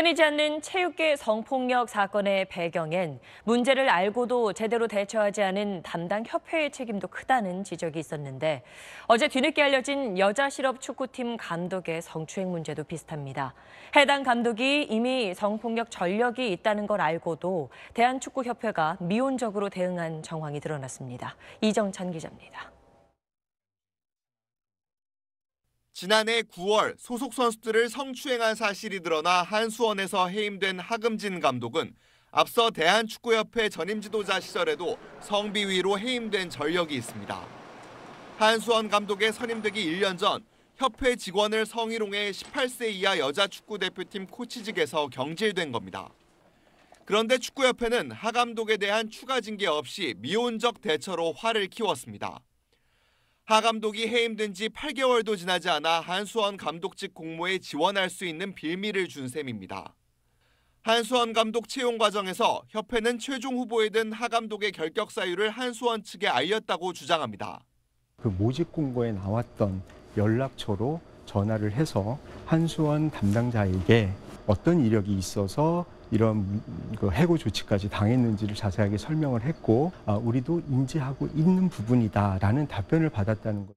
끊이지 않는 체육계 성폭력 사건의 배경엔 문제를 알고도 제대로 대처하지 않은 담당 협회의 책임도 크다는 지적이 있었는데 어제 뒤늦게 알려진 여자 실업 축구팀 감독의 성추행 문제도 비슷합니다. 해당 감독이 이미 성폭력 전력이 있다는 걸 알고도 대한축구협회가 미온적으로 대응한 정황이 드러났습니다. 이정찬 기자입니다. 지난해 9월 소속 선수들을 성추행한 사실이 드러나 한수원에서 해임된 하금진 감독은 앞서 대한축구협회 전임 지도자 시절에도 성비위로 해임된 전력이 있습니다. 한수원 감독의 선임되기 1년 전 협회 직원을 성희롱해 18세 이하 여자 축구 대표팀 코치직에서 경질된 겁니다. 그런데 축구협회는 하 감독에 대한 추가 징계 없이 미온적 대처로 화를 키웠습니다. 하 감독이 해임된 지 8개월도 지나지 않아 한수원 감독직 공모에 지원할 수 있는 빌미를 준 셈입니다. 한수원 감독 채용 과정에서 협회는 최종 후보에 든 하 감독의 결격 사유를 한수원 측에 알렸다고 주장합니다. 그 모집 공고에 나왔던 연락처로 전화를 해서 한수원 담당자에게 어떤 이력이 있어서 이런 그 해고 조치까지 당했는지를 자세하게 설명을 했고 아, 우리도 인지하고 있는 부분이다라는 답변을 받았다는 것.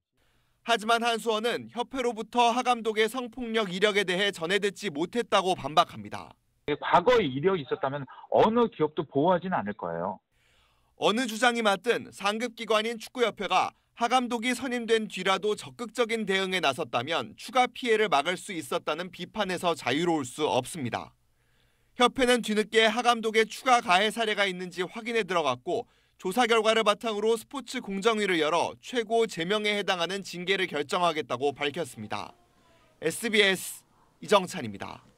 하지만 한수원은 협회로부터 하 감독의 성폭력 이력에 대해 전해 듣지 못했다고 반박합니다. 예, 과거에 이력이 있었다면 어느 기업도 보호하지는 않을 거예요. 어느 주장이 맞든 상급 기관인 축구협회가 하 감독이 선임된 뒤라도 적극적인 대응에 나섰다면 추가 피해를 막을 수 있었다는 비판에서 자유로울 수 없습니다. 협회는 뒤늦게 하 감독의 추가 가해 사례가 있는지 확인에 들어갔고 조사 결과를 바탕으로 스포츠 공정위를 열어 최고 제명에 해당하는 징계를 결정하겠다고 밝혔습니다. SBS 이정찬입니다.